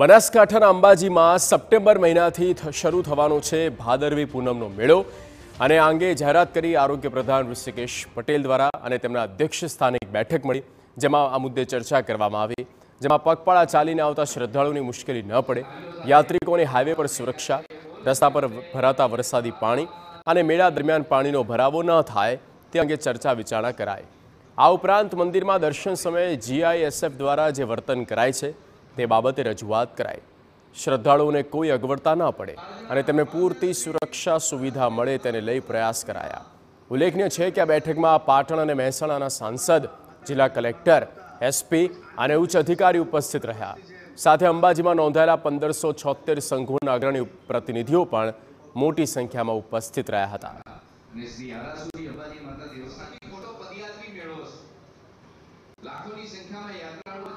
બનાસકાંઠાના અંબાજીમાં સપ્ટેમ્બર મહિનાથી શરૂ થવાનો છે ભાદરવી પૂનમનો મેળો અને આ અંગે જાહેરાત કરી આરોગ્ય પ્રધાન ઋષિકેશ પટેલ દ્વારા અને તેમના અધ્યક્ષ સ્થાને એક બેઠક મળી જેમાં આ મુદ્દે ચર્ચા કરવામાં આવી જેમાં પગપાળા ચાલીને આવતા શ્રદ્ધાળુની મુશ્કેલી ન પડે યાત્રિકોની હાઈવે પર સુરક્ષા રસ્તા પર ભરાતા વરસાદી પાણી અને મેળા દરમિયાન પાણીનો ભરાવો ન થાય તે અંગે ચર્ચા વિચારણા કરાય આ ઉપરાંત મંદિરમાં દર્શન સમયે જીઆઈએસએફ દ્વારા જે વર્તન કરાય છે તે બાબતે રજૂઆત કરાઈ શ્રદ્ધાળુઓને કોઈ અગવડતા ન પડે અને તેમને પૂરતી સુરક્ષા સુવિધા મળે તેને લઈ પ્રયાસ કરાયા ઉલ્લેખનીય છે કે આ બેઠકમાં પાટણ અને મહેસાણાના સાંસદ જિલ્લા કલેક્ટર એસપી અને ઉચ્ચ અધિકારી ઉપસ્થિત રહ્યા સાથે અંબાજીમાં નોંધાયેલા પંદરસો છોતેર સંઘોના અગ્રણી પ્રતિનિધિઓ પણ મોટી સંખ્યામાં ઉપસ્થિત રહ્યા હતા લાખોની સંખ્યામાં યાત્રાળુઓ